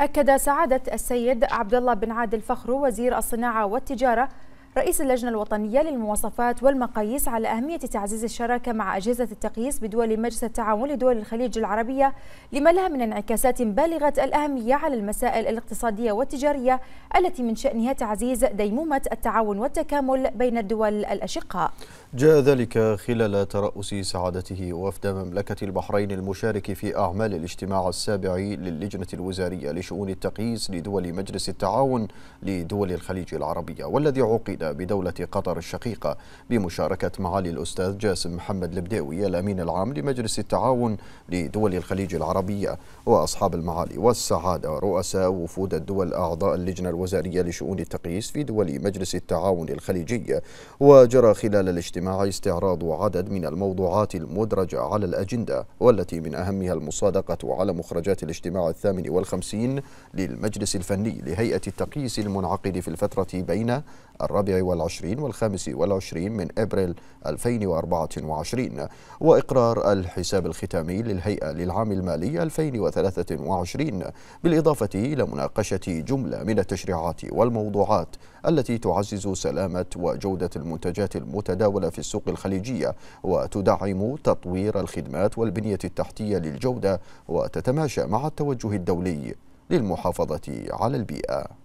أكد سعادة السيد عبد الله بن عادل فخرو وزير الصناعة والتجارة رئيس اللجنة الوطنية للمواصفات والمقاييس على أهمية تعزيز الشراكة مع أجهزة التقييس بدول مجلس التعاون لدول الخليج العربية لما لها من انعكاسات بالغة الأهمية على المسائل الاقتصادية والتجارية التي من شأنها تعزيز ديمومة التعاون والتكامل بين الدول الأشقاء جاء ذلك خلال ترأس سعادته وفد مملكة البحرين المشارك في أعمال الاجتماع السابع للجنة الوزارية لشؤون التقييس لدول مجلس التعاون لدول الخليج العربية والذي عقد الجديدة بدولة قطر الشقيقة بمشاركة معالي الأستاذ جاسم محمد البداوي الأمين العام لمجلس التعاون لدول الخليج العربية وأصحاب المعالي والسعادة رؤساء وفود الدول أعضاء اللجنة الوزارية لشؤون التقييس في دول مجلس التعاون الخليجي وجرى خلال الاجتماع استعراض عدد من الموضوعات المدرجة على الأجندة والتي من أهمها المصادقة على مخرجات الاجتماع الثامن والخمسين للمجلس الفني لهيئة التقييس المنعقد في الفترة بين الرابع والعشرين والخامس والعشرين من أبريل 2024 وإقرار الحساب الختامي للهيئة للعام المالي 2023 بالإضافة إلى مناقشة جملة من التشريعات والموضوعات التي تعزز سلامة وجودة المنتجات المتداولة في السوق الخليجية وتدعم تطوير الخدمات والبنية التحتية للجودة وتتماشى مع التوجه الدولي للمحافظة على البيئة